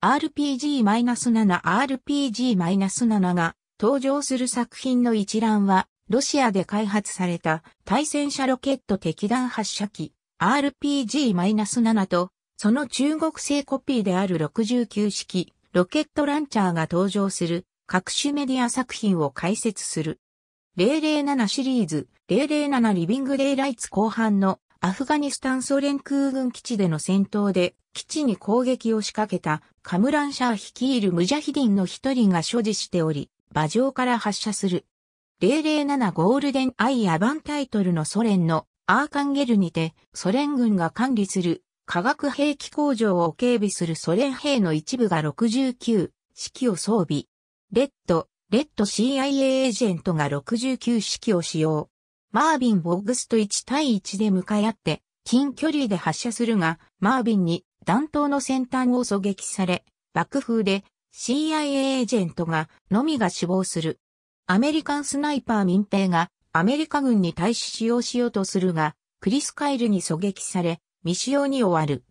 RPG-7RPG-7 が登場する作品の一覧は、ロシアで開発された対戦車ロケット敵弾発射機 RPG-7 と、その中国製コピーである69式ロケットランチャーが登場する各種メディア作品を解説する。007シリーズ007リビングデイライツ後半のアフガニスタンソ連空軍基地での戦闘で基地に攻撃を仕掛けたカムランシャー率いるムジャヒディンの一人が所持しており、馬上から発射する。007ゴールデンアイアバンタイトルのソ連のアーカンゲルにてソ連軍が管理する化学兵器工場を警備するソ連兵の一部が69式を装備。レッド、レッド CIA エージェントが69式を使用。マービン・ボッグスと1対1で向かい合って近距離で発射するが、マービンに弾頭の先端を狙撃され、爆風で CIA エージェントが、のみが死亡する。アメリカンスナイパー民兵がアメリカ軍に対し使用しようとするが、クリス・カイルに狙撃され、未使用に終わる。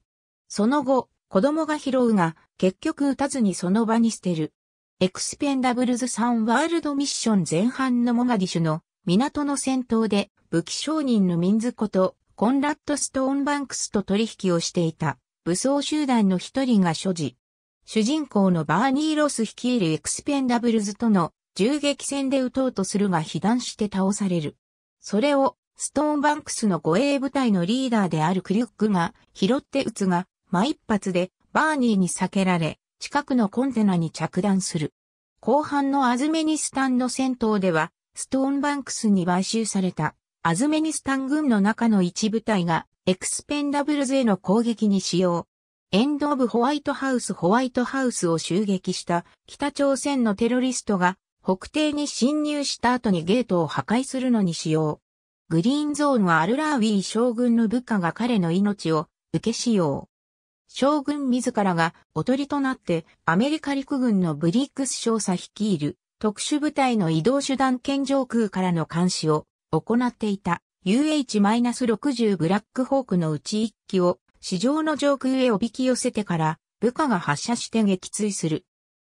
その後、子供が拾うが、結局撃たずにその場に捨てる。エクスペンダブルズ3ワールドミッション前半のモガディシュの港の戦闘で武器商人のミンズことコンラッド・ストーンバンクスと取引をしていた。武装集団の一人が所持。主人公のバーニー・ロス率いるエクスペンダブルズとの銃撃戦で撃とうとするが被弾して倒される。それをストーンバンクスの護衛部隊のリーダーであるクリュックが拾って撃つが、ま一発でバーニーに避けられ、近くのコンテナに着弾する。後半のアズメニスタンの戦闘では、ストーンバンクスに買収されたアズメニスタン軍の中の一部隊がエクスペンダブルズへの攻撃に使用。エンド・オブ・ホワイトハウス・ホワイトハウスを襲撃した北朝鮮のテロリストが北帝に侵入した後にゲートを破壊するのに使用。グリーンゾーンはアルラーウィー将軍の部下が彼の命を受け使用。将軍自らがおとりとなってアメリカ陸軍のブリックス少佐率いる特殊部隊の移動手段圏上空からの監視を行っていた UH-60 ブラックホークのうち1機を市場の上空へおびき寄せてから部下が発射して撃墜する。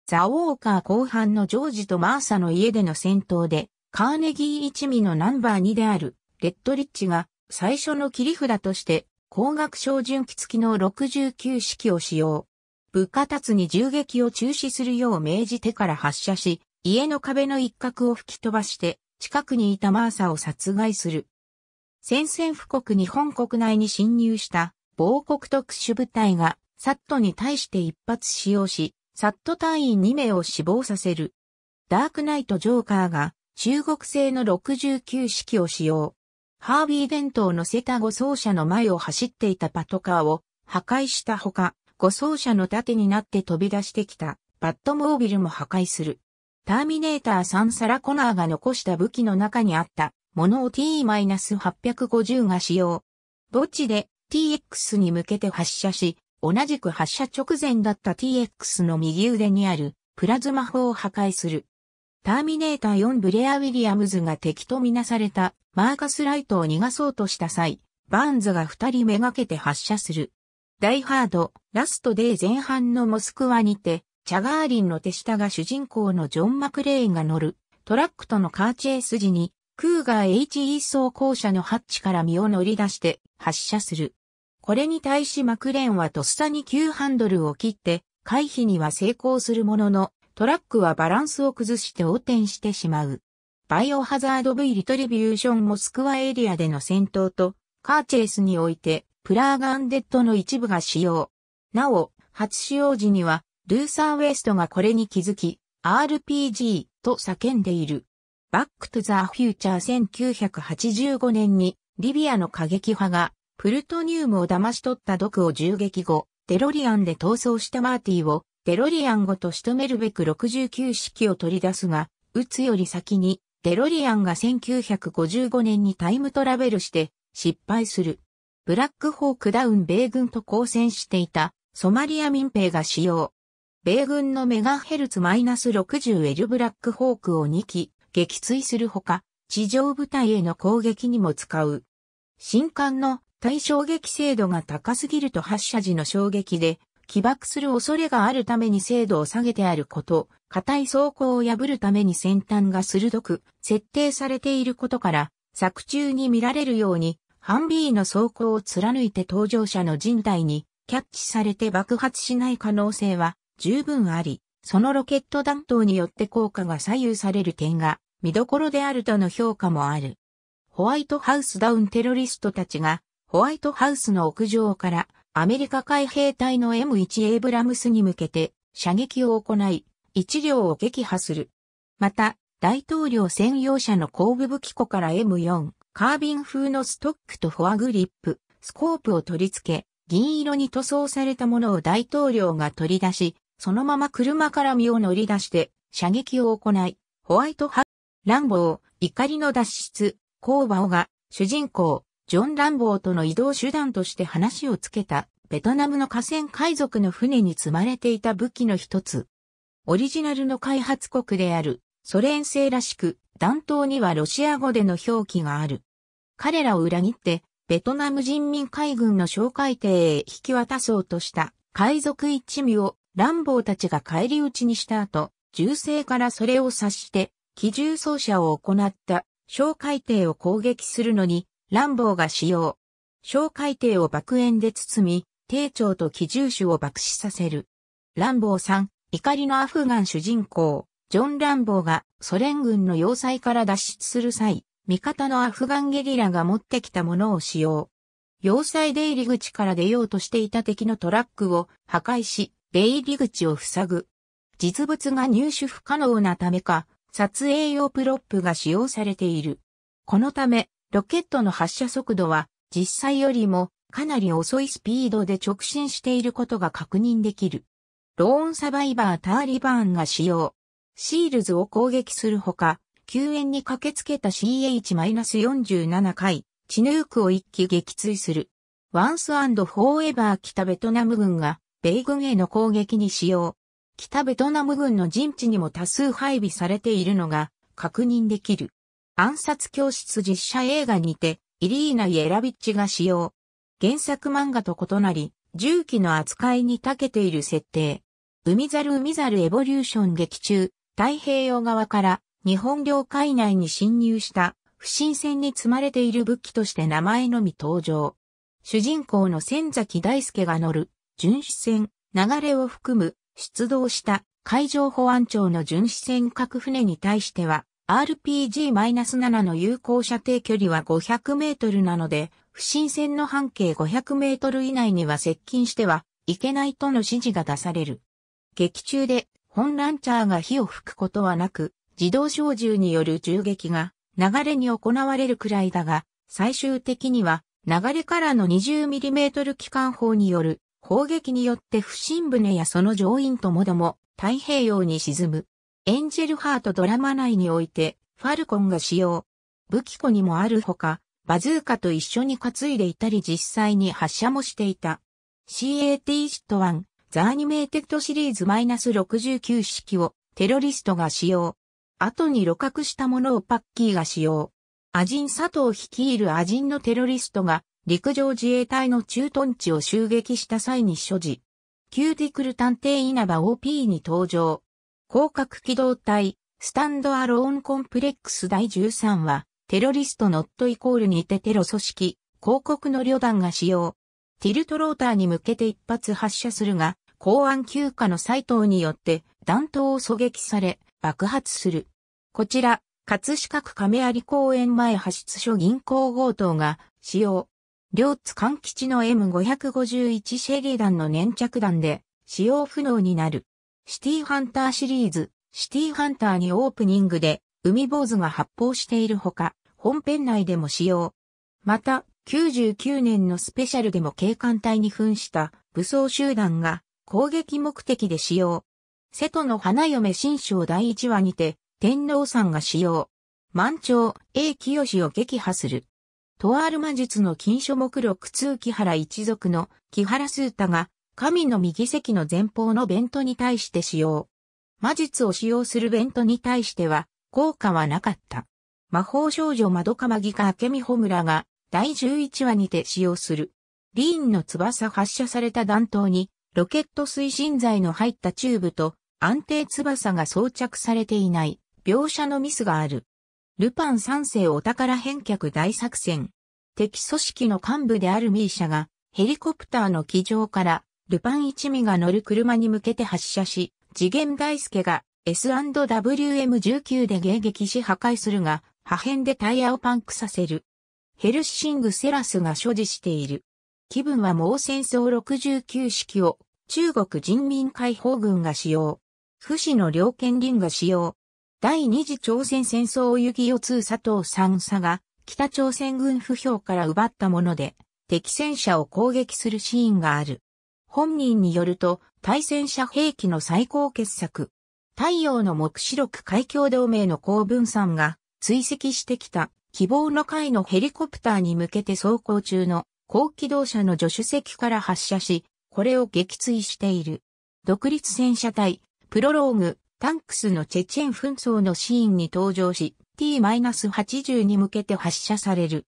ザ・ウォーカー後半のジョージとマーサの家での戦闘でカーネギー一味のナンバー2であるレッドリッチが最初の切り札として光学照準器付きの69式を使用。部下たつに銃撃を中止するよう命じてから発射し、家の壁の一角を吹き飛ばして近くにいたマーサを殺害する。宣戦布告日本国内に侵入した防国特殊部隊がサットに対して一発使用し、サット隊員2名を死亡させる。ダークナイト・ジョーカーが中国製の69式を使用。ハービー伝統のセタ護走車の前を走っていたパトカーを破壊したほか、護走車の盾になって飛び出してきたバットモービルも破壊する。ターミネーター3サラ・コナーが残した武器の中にあったものを T-850 が使用。墓地で TX に向けて発射し、同じく発射直前だった TX の右腕にあるプラズマ砲を破壊する。ターミネーター4ブレア・ウィリアムズが敵とみなされたマーカス・ライトを逃がそうとした際、バーンズが二人めがけて発射する。ダイハード、ラストデイ前半のモスクワにて、チャガーリンの手下が主人公のジョン・マクレーンが乗るトラックとのカーチェイス時に、クーガー HE 装甲車のハッチから身を乗り出して発射する。これに対しマクレーンはとっさに急ハンドルを切って回避には成功するものの、トラックはバランスを崩して横転してしまう。バイオハザード V リトリビューションモスクワエリアでの戦闘とカーチェイスにおいてプラーガンデッドの一部が使用。なお、初使用時にはルーサー・ウェストがこれに気づき、RPG と叫んでいる。バック・トゥ・ザ・フューチャー1985年にリビアの過激派がプルトニウムを騙し取った毒を銃撃後、デロリアンで逃走したマーティをデロリアンごと仕留めるべく69式を取り出すが、撃つより先にデロリアンが1955年にタイムトラベルして失敗する。ブラックホークダウン米軍と交戦していたソマリア民兵が使用。米軍のメガヘルツ -60 エルブラックホークを2機撃墜するほか、地上部隊への攻撃にも使う。新艦の対衝撃精度が高すぎると発射時の衝撃で起爆する恐れがあるために精度を下げてあること、硬い装甲を破るために先端が鋭く設定されていることから、作中に見られるように、ハンビーの装甲を貫いて搭乗者の人体にキャッチされて爆発しない可能性は十分あり、そのロケット弾頭によって効果が左右される点が見どころであるとの評価もある。ホワイトハウスダウンテロリストたちがホワイトハウスの屋上からアメリカ海兵隊の M1 エイブラムスに向けて射撃を行い、一両を撃破する。また、大統領専用車の後部武器庫から M4、カービン風のストックとフォアグリップ、スコープを取り付け、銀色に塗装されたものを大統領が取り出し、そのまま車から身を乗り出して射撃を行い、ホワイトハランボー、怒りの脱出、コーバオが主人公、ジョン・ランボーとの移動手段として話をつけた、ベトナムの河川海賊の船に積まれていた武器の一つ。オリジナルの開発国であるソ連製らしく、弾頭にはロシア語での表記がある。彼らを裏切って、ベトナム人民海軍の哨戒艇へ引き渡そうとした海賊一味を乱暴たちが帰り討ちにした後、銃声からそれを察して、機銃奏者を行った小海艇を攻撃するのに、乱暴が使用。小海艇を爆炎で包み、艇長と機銃手を爆死させる。乱暴さん、怒りのアフガン主人公、ジョン・ランがソ連軍の要塞から脱出する際、味方のアフガンゲリラが持ってきたものを使用。要塞出入り口から出ようとしていた敵のトラックを破壊し、出入り口を塞ぐ。実物が入手不可能なためか、撮影用プロップが使用されている。このため、ロケットの発射速度は実際よりもかなり遅いスピードで直進していることが確認できる。ローンサバイバーターリバーンが使用。シールズを攻撃するほか、救援に駆けつけた CH-47 回、チヌークを一機撃墜する。ワンスフォーエバー北ベトナム軍が米軍への攻撃に使用。北ベトナム軍の陣地にも多数配備されているのが確認できる。暗殺教室実写映画にて、イリーナ・イエラビッチが使用。原作漫画と異なり、銃器の扱いに長けている設定。海猿海猿エボリューション劇中、太平洋側から日本領海内に侵入した不審船に積まれている武器として名前のみ登場。主人公の千崎大介が乗る巡視船、流れを含む出動した海上保安庁の巡視船各船に対しては、RPG-7 の有効射程距離は500メートルなので、不審船の半径500メートル以内には接近してはいけないとの指示が出される。劇中で本ランチャーが火を吹くことはなく、自動小銃による銃撃が流れに行われるくらいだが、最終的には流れからの 20mm 機関砲による砲撃によって不審船やその乗員ともども太平洋に沈む。エンジェルハートドラマ内においてファルコンが使用。武器庫にもあるほか、バズーカと一緒に担いでいたり実際に発射もしていた。CAT シット1、ザアニメーテッドシリーズ -69 式をテロリストが使用。後に露覚したものをパッキーが使用。アジン佐藤率いるアジンのテロリストが陸上自衛隊の駐屯地を襲撃した際に所持。キューティクル探偵稲葉 OP に登場。広角機動隊、スタンドアローンコンプレックス第13話、テロリストノットイコールにてテロ組織、広告の旅団が使用。ティルトローターに向けて一発発射するが、公安休暇の斎藤によって弾頭を狙撃され、爆発する。こちら、葛飾区亀有公園前派出所銀行強盗が使用。両津艦吉の M551 シェリー弾の粘着弾で使用不能になる。シティハンターシリーズ、シティハンターにオープニングで海坊主が発砲しているほか、本編内でも使用。また、99年のスペシャルでも警官隊に噴した武装集団が攻撃目的で使用。瀬戸の花嫁新章第1話にて天皇さんが使用。満潮 A 清を撃破する。とある魔術の禁書目録通木原一族の木原数太が神の右席の前方のベントに対して使用。魔術を使用するベントに対しては効果はなかった。魔法少女窓かまぎか明美穂村が第11話にて使用する。リーンの翼発射された弾頭にロケット推進剤の入ったチューブと安定翼が装着されていない描写のミスがある。ルパン三世お宝返却大作戦。敵組織の幹部であるミーシャが、ヘリコプターの機上から、ルパン一味が乗る車に向けて発射し、次元大介が S&WM19 で迎撃し破壊するが、破片でタイヤをパンクさせる。ヘルシング・セラスが所持している。気分は猛戦争69式を中国人民解放軍が使用。不死の両権輪が使用。第二次朝鮮戦争遊戯予通佐藤三佐が北朝鮮軍不評から奪ったもので敵戦車を攻撃するシーンがある。本人によると対戦車兵器の最高傑作。太陽の目視録海峡同盟の公文さんが追跡してきた希望の会のヘリコプターに向けて走行中の高機動車の助手席から発射し、これを撃墜している。独立戦車隊、プロローグ、タンクスのチェチェン紛争のシーンに登場し、T-80 に向けて発射される。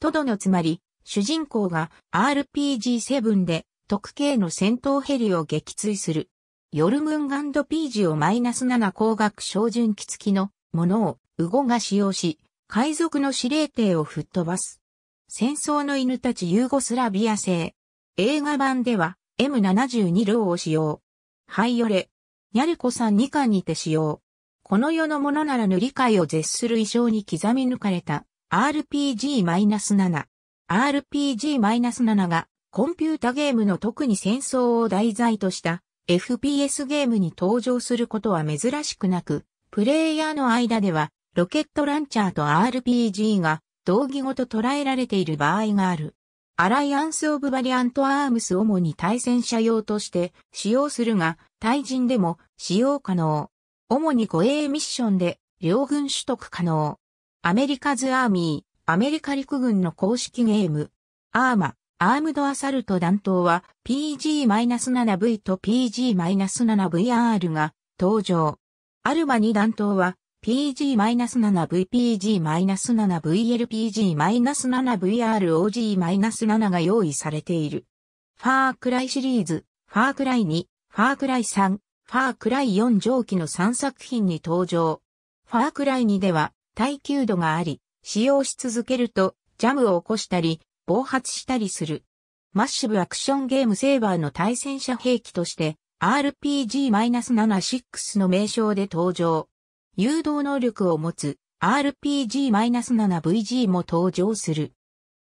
トドのつまり、主人公が RPG-7 で特系の戦闘ヘリを撃墜する。ヨルムンガンドピージを7光学照準機付きのものをウゴが使用し、海賊の司令艇を吹っ飛ばす。戦争の犬たちユーゴスラビア製。映画版では M72 ローを使用。ハイヨレ、ヤルコさん2巻にて使用。この世のものならぬ理解を絶する衣装に刻み抜かれた RPG-7。RPG-7 がコンピュータゲームの特に戦争を題材とした FPS ゲームに登場することは珍しくなく、プレイヤーの間ではロケットランチャーと RPG が同義語と捉えられている場合がある。アライアンス・オブ・バリアント・アームス主に対戦車用として使用するが、対人でも使用可能。主に護衛ミッションで両軍取得可能。アメリカズ・アーミー、アメリカ陸軍の公式ゲーム。アーマ、アームド・アサルト弾頭は PG-7V と PG-7VR が登場。アルマ2弾頭は PG-7VPG-7VLPG-7VROG-7 が用意されている。ファークライシリーズ、ファークライ2、ファークライ3、ファークライ4上記の3作品に登場。ファークライ2では耐久度があり、使用し続けるとジャムを起こしたり、暴発したりする。マッシブアクションゲームセーバーの対戦車兵器として RPG-76 の名称で登場。誘導能力を持つ RPG-7VG も登場する。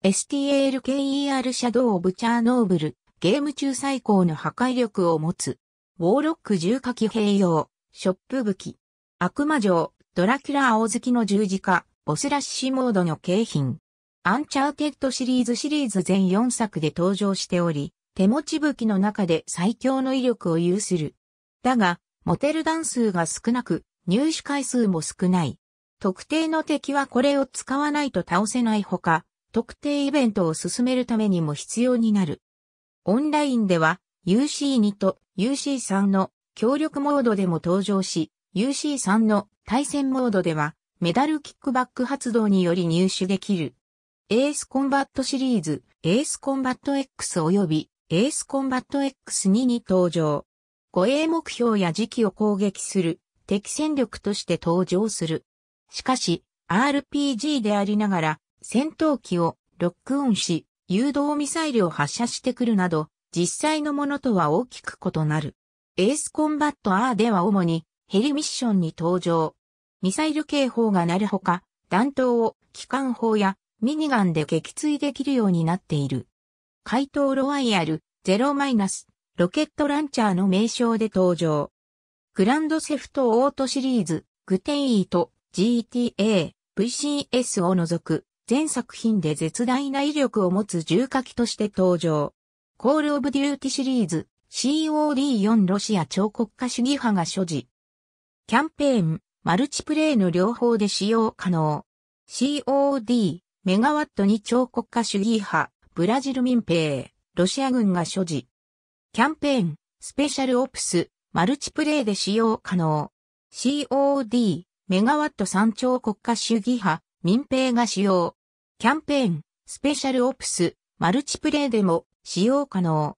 STLKER シャドウ・オブ・チャーノーブル、ゲーム中最高の破壊力を持つ、ウォーロック重火器併用、ショップ武器、悪魔城、ドラキュラ青月の十字架、ボスラッシュモードの景品。アンチャーテッドシリーズシリーズ全4作で登場しており、手持ち武器の中で最強の威力を有する。だが、モテる段数が少なく、入手回数も少ない。特定の敵はこれを使わないと倒せないほか、特定イベントを進めるためにも必要になる。オンラインでは UC2 と UC3 の協力モードでも登場し、UC3 の対戦モードではメダルキックバック発動により入手できる。エースコンバットシリーズ、エースコンバット X 及びエースコンバット X2 に登場。護衛目標や時期を攻撃する敵戦力として登場する。しかし、RPG でありながら、戦闘機をロックオンし、誘導ミサイルを発射してくるなど、実際のものとは大きく異なる。エースコンバット R では主にヘリミッションに登場。ミサイル警報が鳴るほか、弾頭を機関砲やミニガンで撃墜できるようになっている。怪盗ロワイヤル 0- ロケットランチャーの名称で登場。グランドセフトオートシリーズ、グテイート、GTA、VCS を除く、全作品で絶大な威力を持つ重火器として登場。コールオブデューティシリーズ、COD4 ロシア超国家主義派が所持。キャンペーン、マルチプレイの両方で使用可能。COD、メガワットに超国家主義派、ブラジル民兵、ロシア軍が所持。キャンペーン、スペシャルオプス、マルチプレイで使用可能。COD、メガワット山頂国家主義派、民兵が使用。キャンペーン、スペシャルオプス、マルチプレイでも使用可能。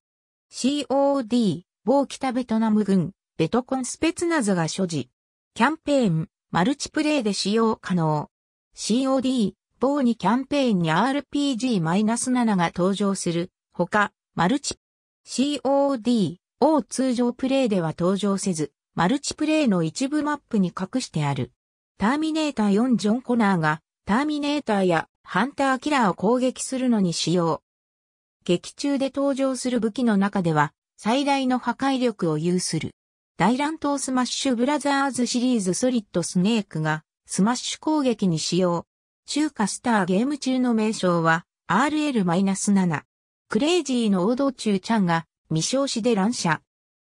COD、某北ベトナム軍、ベトコンスペツナズが所持。キャンペーン、マルチプレイで使用可能。COD、某にキャンペーンに RPG-7 が登場する。他、マルチ。COD、O 通常プレイでは登場せず、マルチプレイの一部マップに隠してある。ターミネーター4ジョン・コナーが、ターミネーターやハンターキラーを攻撃するのに使用。劇中で登場する武器の中では、最大の破壊力を有する。大乱闘スマッシュブラザーズシリーズソリッドスネークがスマッシュ攻撃に使用。中華スターゲーム中の名称は RL-7。クレイジーの王道中ちゃんが未消死で乱射。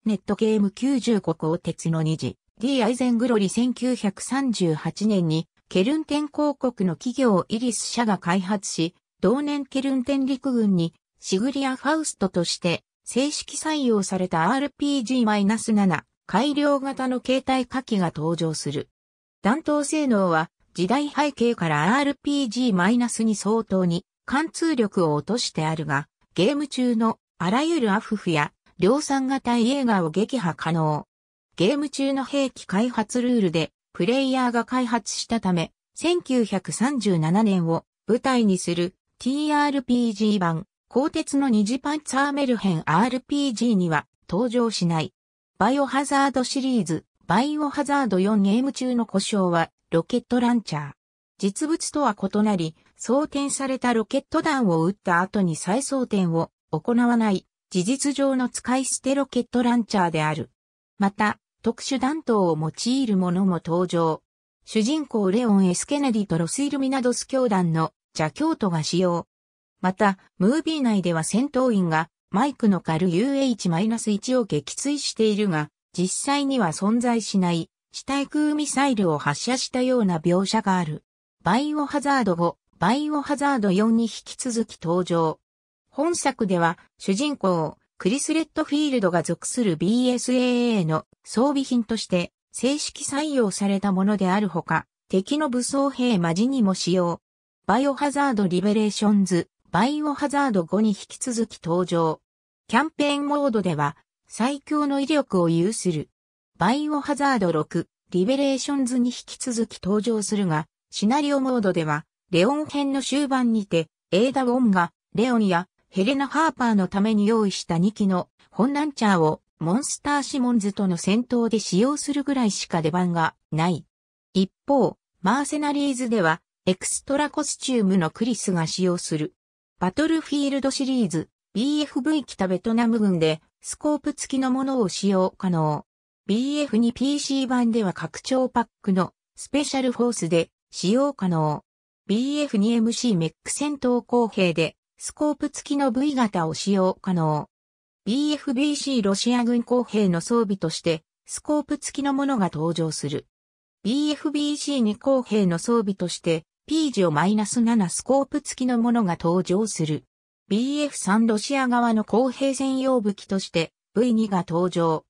ネットゲーム95鋼鉄の二次、D アイゼングロリ1938年に、ケルンテン広告の企業イリス社が開発し、同年ケルンテン陸軍に、シグリア・ファウストとして、正式採用された RPG-7 改良型の携帯火器が登場する。弾頭性能は時代背景から RPG- に相当に貫通力を落としてあるが、ゲーム中のあらゆるアフフや量産型映画を撃破可能。ゲーム中の兵器開発ルールでプレイヤーが開発したため、1937年を舞台にする TRPG 版、鋼鉄の二次パンツァーメルヘン RPG には登場しない。バイオハザードシリーズ、バイオハザード4ゲーム中の故障はロケットランチャー。実物とは異なり、装填されたロケット弾を撃った後に再装填を行わない事実上の使い捨てロケットランチャーである。また、特殊弾頭を用いるものも登場。主人公レオン・エスケネディとロスイルミナドス教団の邪教徒が使用。また、ムービー内では戦闘員がマイクの軽 UH-1 を撃墜しているが、実際には存在しない地対空ミサイルを発射したような描写がある。バイオハザード5、バイオハザード4に引き続き登場。本作では、主人公、クリス・レッドフィールドが属する BSAA の装備品として、正式採用されたものであるほか、敵の武装兵マジにも使用。バイオハザード・リベレーションズ、バイオハザード5に引き続き登場。キャンペーンモードでは、最強の威力を有する。バイオハザード6、リベレーションズに引き続き登場するが、シナリオモードでは、レオン編の終盤にて、エーダ・ウォンが、レオンやヘレナ・ハーパーのために用意した2機のホンランチャーをモンスター・シモンズとの戦闘で使用するぐらいしか出番がない。一方、マーセナリーズではエクストラコスチュームのクリスが使用する。バトルフィールドシリーズ BFV 北ベトナム軍でスコープ付きのものを使用可能。BF2PC 版では拡張パックのスペシャルフォースで使用可能。BF2MC メック戦闘公平でスコープ付きの V 型を使用可能。BFBC ロシア軍公兵の装備として、スコープ付きのものが登場する。BFBC2 公兵の装備として、P ジオ -7 スコープ付きのものが登場する。BF3 ロシア側の公兵専用武器として V2 が登場。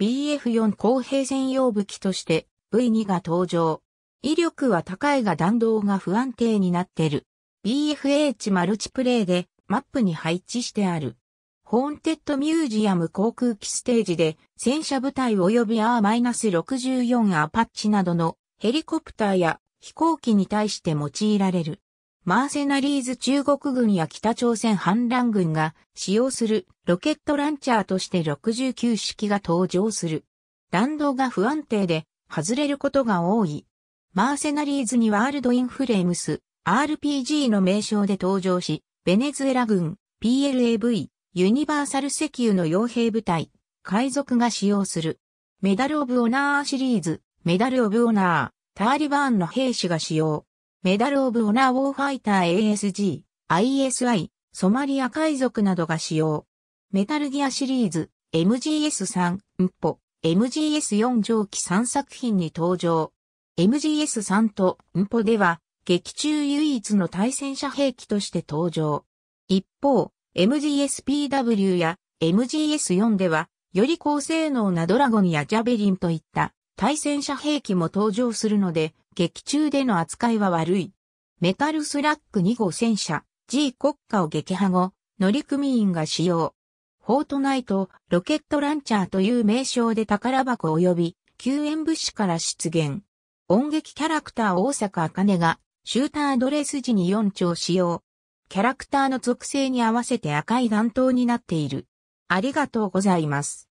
BF4 公兵専用武器として V2 が登場。威力は高いが弾道が不安定になっている。BFH マルチプレイでマップに配置してある。ホーンテッドミュージアム航空機ステージで戦車部隊及び R-64 アパッチなどのヘリコプターや飛行機に対して用いられる。マーセナリーズ中国軍や北朝鮮反乱軍が使用するロケットランチャーとして69式が登場する。弾道が不安定で外れることが多い。マーセナリーズにワールドインフレームス、RPG の名称で登場し、ベネズエラ軍、PLAV、ユニバーサル石油の傭兵部隊、海賊が使用する。メダルオブオナーシリーズ、メダルオブオナー、ターリバーンの兵士が使用。メダルオブオナーウォーファイター ASG、ISI、ソマリア海賊などが使用。メタルギアシリーズ、MGS3、ウッポ、MGS4 蒸気3作品に登場。MGS3 とウぽポでは、劇中唯一の対戦車兵器として登場。一方、MGSPW や MGS4 では、より高性能なドラゴンやジャベリンといった対戦車兵器も登場するので、劇中での扱いは悪い。メタルスラック2号戦車 G 国家を撃破後、乗組員が使用。フォートナイト、ロケットランチャーという名称で宝箱及び救援物資から出現。音劇キャラクター大阪茜がシュータードレス時に4丁使用。キャラクターの属性に合わせて赤い弾頭になっている。ありがとうございます。